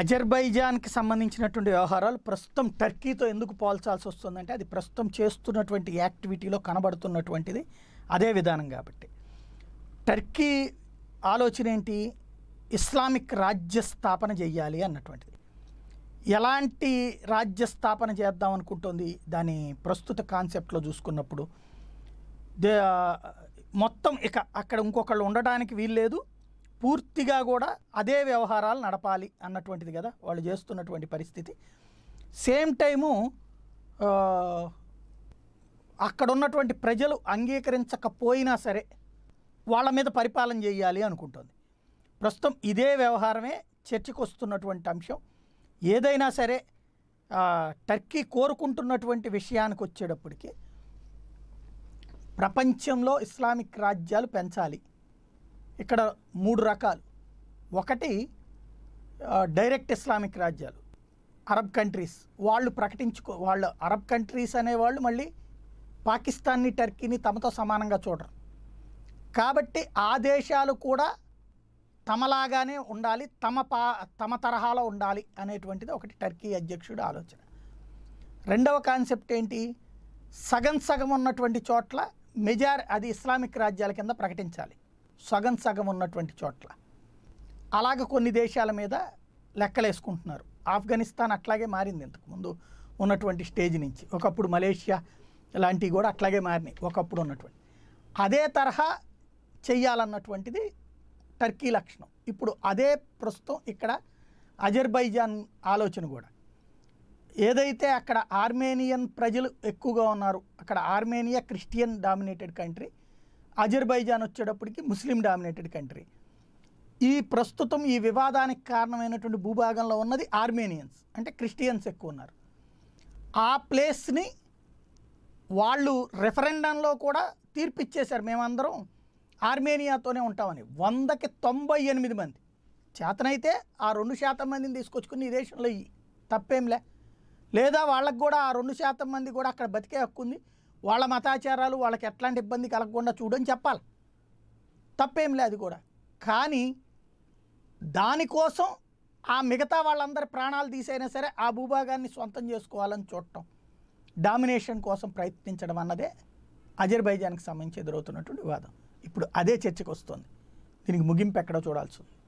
అజర్బైజాన్కి సంబంధించినటువంటి వ్యవహారాలు ప్రస్తుతం టర్కీతో ఎందుకు పోల్చాల్సి వస్తుందంటే అది ప్రస్తుతం చేస్తున్నటువంటి యాక్టివిటీలో కనబడుతున్నటువంటిది అదే విధానం కాబట్టి టర్కీ ఆలోచన ఏంటి ఇస్లామిక్ రాజ్య స్థాపన చేయాలి అన్నటువంటిది ఎలాంటి రాజ్య స్థాపన చేద్దాం అనుకుంటుంది దాని ప్రస్తుత కాన్సెప్ట్లో చూసుకున్నప్పుడు మొత్తం ఇక అక్కడ ఇంకొకళ్ళు ఉండడానికి వీల్లేదు పూర్తిగా కూడా అదే వ్యవహారాలు నడపాలి అన్నటువంటిది కదా వాళ్ళు చేస్తున్నటువంటి పరిస్థితి సేమ్ టైము అక్కడ ఉన్నటువంటి ప్రజలు అంగీకరించకపోయినా సరే వాళ్ళ మీద పరిపాలన చేయాలి అనుకుంటుంది ప్రస్తుతం ఇదే వ్యవహారమే చర్చకు వస్తున్నటువంటి అంశం ఏదైనా సరే టర్కీ కోరుకుంటున్నటువంటి విషయానికి వచ్చేటప్పటికి ప్రపంచంలో ఇస్లామిక్ రాజ్యాలు పెంచాలి ఇక్కడ మూడు రకాలు ఒకటి డైరెక్ట్ ఇస్లామిక్ రాజ్యాలు అరబ్ కంట్రీస్ వాళ్ళు ప్రకటించుకో వాళ్ళు అరబ్ కంట్రీస్ అనేవాళ్ళు మళ్ళీ పాకిస్తాన్ని టర్కీని తమతో సమానంగా చూడరు కాబట్టి ఆ దేశాలు కూడా తమలాగానే ఉండాలి తమ పా తమ తరహాలో ఉండాలి అనేటువంటిది ఒకటి టర్కీ అధ్యక్షుడు ఆలోచన రెండవ కాన్సెప్ట్ ఏంటి సగం సగం ఉన్నటువంటి చోట్ల మెజార్ అది ఇస్లామిక్ రాజ్యాల కింద ప్రకటించాలి సగం సగం ఉన్నటువంటి చోట్ల అలాగే కొన్ని దేశాల మీద లెక్కలేసుకుంటున్నారు ఆఫ్ఘనిస్తాన్ అట్లాగే మారింది ఇంతకుముందు ఉన్నటువంటి స్టేజ్ నుంచి ఒకప్పుడు మలేషియా లాంటివి కూడా అట్లాగే మారినాయి ఒకప్పుడు ఉన్నటువంటి అదే తరహా చెయ్యాలన్నటువంటిది టర్కీ లక్షణం ఇప్పుడు అదే ప్రస్తుతం ఇక్కడ అజర్బైజాన్ ఆలోచన కూడా ఏదైతే అక్కడ ఆర్మేనియన్ ప్రజలు ఎక్కువగా ఉన్నారు అక్కడ Armenia Christian dominated country Azerbaijan వచ్చేటప్పటికి ముస్లిం డామినేటెడ్ కంట్రీ ఈ ప్రస్తుతం ఈ వివాదానికి కారణమైనటువంటి భూభాగంలో ఉన్నది ఆర్మేనియన్స్ అంటే క్రిస్టియన్స్ ఎక్కువ ఉన్నారు ఆ ప్లేస్ని వాళ్ళు రెఫరెండంలో కూడా తీర్పిచ్చేశారు మేమందరం ఆర్మేనియాతోనే ఉంటామని వందకి తొంభై ఎనిమిది మంది చేతనైతే ఆ రెండు శాతం మందిని తీసుకొచ్చుకుని ఈ దేశంలో తప్పేంలే లేదా వాళ్ళకు కూడా ఆ రెండు శాతం మంది కూడా అక్కడ బతికే హక్కు ఉంది వాళ్ళ మతాచారాలు వాళ్ళకి ఎట్లాంటి ఇబ్బంది కలగకుండా చూడని చెప్పాలి తప్పేం లేదు కూడా కానీ దానికోసం ఆ మిగతా వాళ్ళందరి ప్రాణాలు తీసైనా సరే ఆ భూభాగాన్ని సొంతం చేసుకోవాలని చూడటం డామినేషన్ కోసం ప్రయత్నించడం అన్నదే అజర్బైజాన్కి సంబంధించి ఎదురవుతున్నటువంటి వివాదం ఇప్పుడు అదే చర్చకు వస్తుంది దీనికి ముగింపు ఎక్కడో చూడాల్సి ఉంది